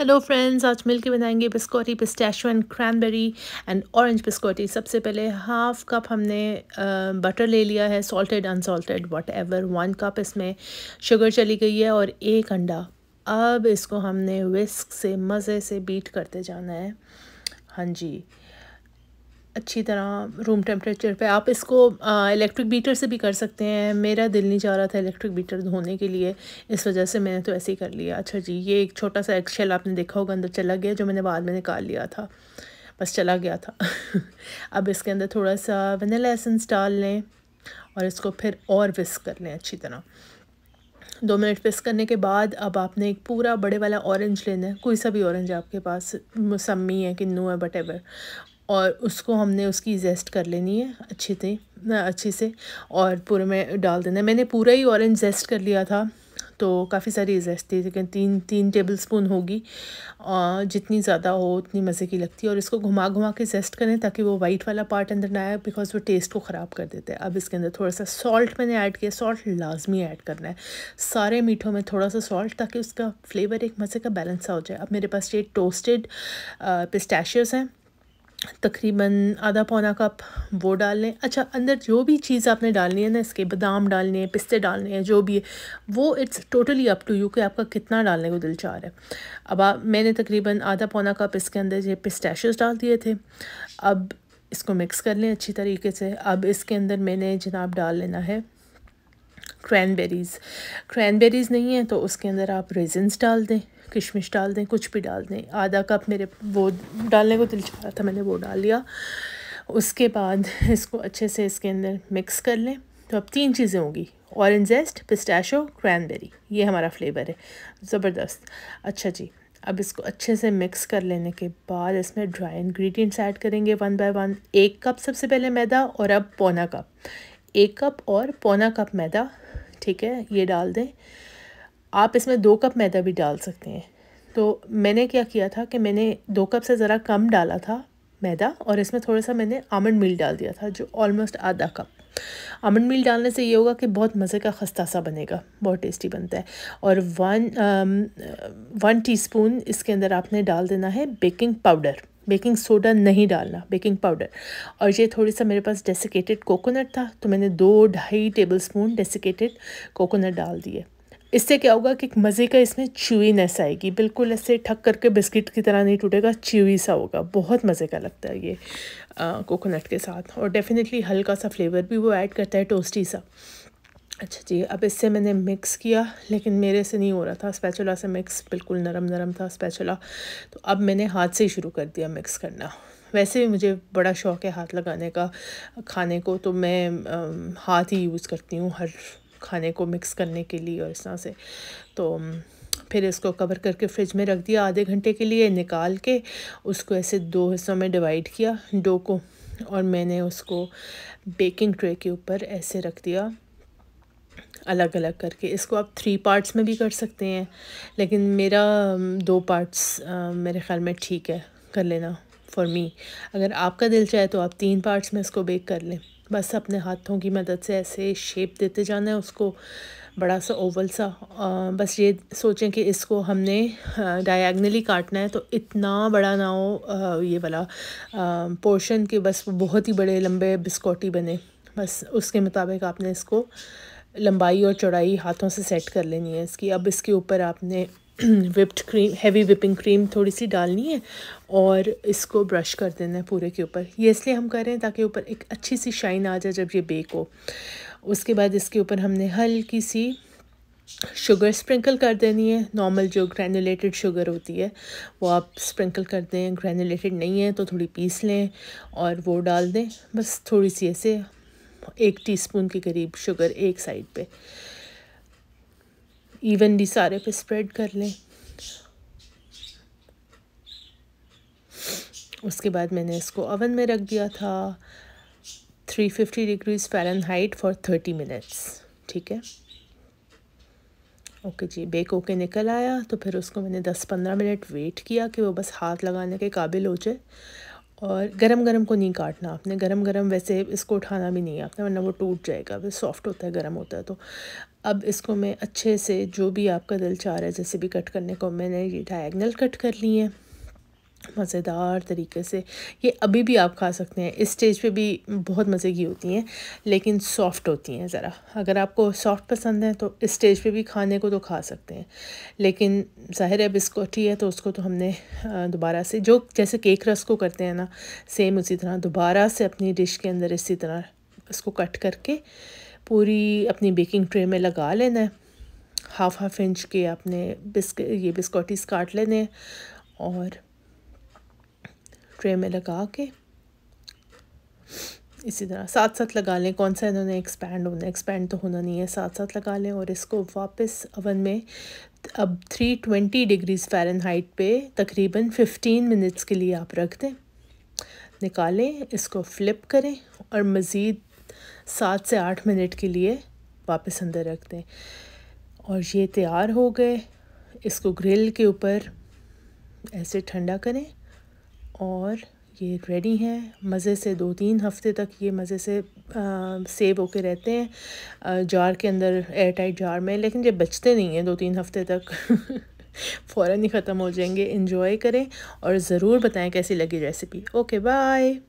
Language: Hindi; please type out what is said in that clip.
हेलो फ्रेंड्स आज मिलके बनाएंगे biscotti pistachio and cranberry and orange biscotti सबसे पहले हाफ कप हमने बटर ले लिया है salted unsalted whatever one cup इसमें शुगर चली गई है और एक अंडा अब इसको हमने विस्क से मज़े से बीट करते जाना है हाँ जी अच्छी तरह रूम टेम्परेचर पे आप इसको इलेक्ट्रिक बीटर से भी कर सकते हैं मेरा दिल नहीं जा रहा था इलेक्ट्रिक बीटर धोने के लिए इस वजह से मैंने तो ऐसे ही कर लिया अच्छा जी ये एक छोटा सा एक्सल आपने देखा होगा अंदर चला गया जो मैंने बाद में निकाल लिया था बस चला गया था अब इसके अंदर थोड़ा सा वनीला एसेंस डाल लें और इसको फिर और विस्क कर लें अच्छी तरह दो मिनट विस्क करने के बाद अब आपने एक पूरा बड़े वाला ऑरेंज लेना है कोई सा भी ऑरेंज आपके पास मौसमी है किन्नू है बट एवर और उसको हमने उसकी जेस्ट कर लेनी है अच्छे से अच्छी से और पूरे में डाल देना है मैंने पूरा ही ऑरेंज जेस्ट कर लिया था तो काफ़ी सारी जेस्ट थी लेकिन तीन तीन टेबल स्पून होगी जितनी ज़्यादा हो उतनी मज़े की लगती है और इसको घुमा घुमा के जेस्ट करें ताकि वो वाइट वाला पार्ट अंदर ना आए बिकॉज वो टेस्ट को ख़राब कर देते हैं अब इसके अंदर थोड़ा सा सॉल्ट मैंने ऐड किया सॉल्ट लाजमी ऐड करना है सारे मीठों में थोड़ा सा सॉल्ट ताकि उसका फ्लेवर एक मज़े का बैलेंस हो जाए अब मेरे पास ये टोस्टेड पिस्टैशियस हैं तकरीबन आधा पौना कप वो डाल लें अच्छा अंदर जो भी चीज़ आपने डालनी है ना इसके बादाम डालने हैं पिस्ते डालने हैं जो भी है वो it's totally up to you कि आपका कितना डालने को दिल चाह रहा है अब आप मैंने तकरीबन आधा पौना कप इसके अंदर ये पिस्टैशस डाल दिए थे अब इसको मिक्स कर लें अच्छी तरीके से अब इसके अंदर मैंने जनाब डाल लेना है क्रैनबेरीज़ क्रैनबेरीज़ नहीं है तो उसके अंदर आप रेजन्स डाल दें किशमिश डाल दें कुछ भी डाल दें आधा कप मेरे वो डालने को दिल चाह रहा था मैंने वो डाल लिया उसके बाद इसको अच्छे से इसके अंदर मिक्स कर लें तो अब तीन चीज़ें होंगी ऑरेंज जेस्ट पिस्टैशो क्रैनबेरी ये हमारा फ्लेवर है ज़बरदस्त अच्छा जी अब इसको अच्छे से मिक्स कर लेने के बाद इसमें ड्राई इन्ग्रीडियंट्स ऐड करेंगे वन बाय वन एक कप सबसे पहले मैदा और अब पौना कप एक कप और पौना कप मैदा ठीक है ये डाल दें आप इसमें दो कप मैदा भी डाल सकते हैं तो मैंने क्या किया था कि मैंने दो कप से ज़रा कम डाला था मैदा और इसमें थोड़ा सा मैंने आमंड मिल डाल दिया था जो ऑलमोस्ट आधा कप आमंड मिल डालने से ये होगा कि बहुत मज़े का खस्ता सा बनेगा बहुत टेस्टी बनता है और वन वन टीस्पून इसके अंदर आपने डाल देना है बेकिंग पाउडर बेकिंग सोडा नहीं डालना बेकिंग पाउडर और ये थोड़ी सा मेरे पास डेसिकेटेड कोकोनट था तो मैंने दो ढाई टेबल स्पून डेसिकेटेड कोकोनट डाल दिए इससे क्या होगा कि मज़े का इसमें च्यूनेस आएगी बिल्कुल ऐसे ठक करके बिस्किट की तरह नहीं टूटेगा च्यूई सा होगा बहुत मज़े का लगता है ये कोकोनट के साथ और डेफिनेटली हल्का सा फ्लेवर भी वो ऐड करता है टोस्टी सा अच्छा जी अब इससे मैंने मिक्स किया लेकिन मेरे से नहीं हो रहा था स्पैचुला से मिक्स बिल्कुल नरम नरम था स्पैचुला तो अब मैंने हाथ से ही शुरू कर दिया मिक्स करना वैसे भी मुझे बड़ा शौक़ है हाथ लगाने का खाने को तो मैं आ, हाथ ही यूज़ करती हूँ हर खाने को मिक्स करने के लिए और इस तरह से तो फिर इसको कवर करके फ्रिज में रख दिया आधे घंटे के लिए निकाल के उसको ऐसे दो हिस्सों में डिवाइड किया डो को और मैंने उसको बेकिंग ट्रे के ऊपर ऐसे रख दिया अलग अलग करके इसको आप थ्री पार्ट्स में भी कर सकते हैं लेकिन मेरा दो पार्ट्स मेरे ख़्याल में ठीक है कर लेना फॉर मी अगर आपका दिल चाहे तो आप तीन पार्ट्स में इसको बेक कर लें बस अपने हाथों की मदद से ऐसे शेप देते जाना है उसको बड़ा सा ओवल सा आ, बस ये सोचें कि इसको हमने डायगनली काटना है तो इतना बड़ा ना हो आ, ये वाला पोर्शन कि बस बहुत ही बड़े लंबे बिस्कोटी बने बस उसके मुताबिक आपने इसको लंबाई और चौड़ाई हाथों से सेट कर लेनी है इसकी अब इसके ऊपर आपने whipped cream heavy whipping cream थोड़ी सी डालनी है और इसको ब्रश कर देना है पूरे के ऊपर ये इसलिए हम कर रहे हैं ताकि ऊपर एक अच्छी सी शाइन आ जाए जब ये बेक हो उसके बाद इसके ऊपर हमने हल्की सी शुगर स्प्रिंकल कर देनी है नॉर्मल जो ग्रैनुलेटेड शुगर होती है वो आप स्प्रिंकल कर दें ग्रैनुलेटेड नहीं है तो थोड़ी पीस लें और वो डाल दें बस थोड़ी सी ऐसे एक टीस्पून के करीब शुगर एक साइड पे इवनली सारे पे स्प्रेड कर लें उसके बाद मैंने इसको ओवन में रख दिया था 350 डिग्रीज फ़ारेनहाइट फॉर 30 मिनट्स ठीक है ओके जी बेक होके निकल आया तो फिर उसको मैंने 10-15 मिनट वेट किया कि वो बस हाथ लगाने के काबिल हो जाए और गरम गरम को नहीं काटना आपने गरम गरम वैसे इसको उठाना भी नहीं है आपने वरना वो टूट जाएगा वह सॉफ्ट होता है गरम होता है तो अब इसको मैं अच्छे से जो भी आपका दिल चाह रहा है जैसे भी कट करने को मैंने ये डायगनल कट कर ली है मज़ेदार तरीके से ये अभी भी आप खा सकते हैं इस स्टेज पे भी बहुत मज़े की होती हैं लेकिन सॉफ़्ट होती हैं ज़रा अगर आपको सॉफ़्ट पसंद है तो इस स्टेज पे भी खाने को तो खा सकते हैं लेकिन ज़ाहिर है बिस्कुट ही है तो उसको तो हमने दोबारा से जो जैसे केक रस को करते हैं ना सेम उसी तरह दोबारा से अपनी डिश के अंदर इसी तरह इसको कट करके पूरी अपनी बेकिंग ट्रे में लगा लेना है हाफ़ हाफ़ इंच के आपने बिस्क ये बिस्कुटीज काट लेने और ट्रे में लगा के इसी तरह साथ साथ लगा लें कौन सा इन्होंने एक्सपैंड होना एक्सपैंड तो होना नहीं है साथ साथ लगा लें और इसको वापस अवन में अब 320 डिग्रीज फ़ारेनहाइट पे तकरीबन 15 मिनट्स के लिए आप रख दें निकालें इसको फ्लिप करें और मज़ीद सात से आठ मिनट के लिए वापस अंदर रख दें और ये तैयार हो गए इसको ग्रिल के ऊपर ऐसे ठंडा करें और ये रेडी हैं मज़े से दो तीन हफ्ते तक ये मज़े से आ, सेव होके रहते हैं आ, जार के अंदर एयर टाइट जार में लेकिन ये बचते नहीं हैं दो तीन हफ्ते तक फ़ौर ही ख़त्म हो जाएंगे इन्जॉय करें और ज़रूर बताएं कैसी लगी रेसिपी ओके बाय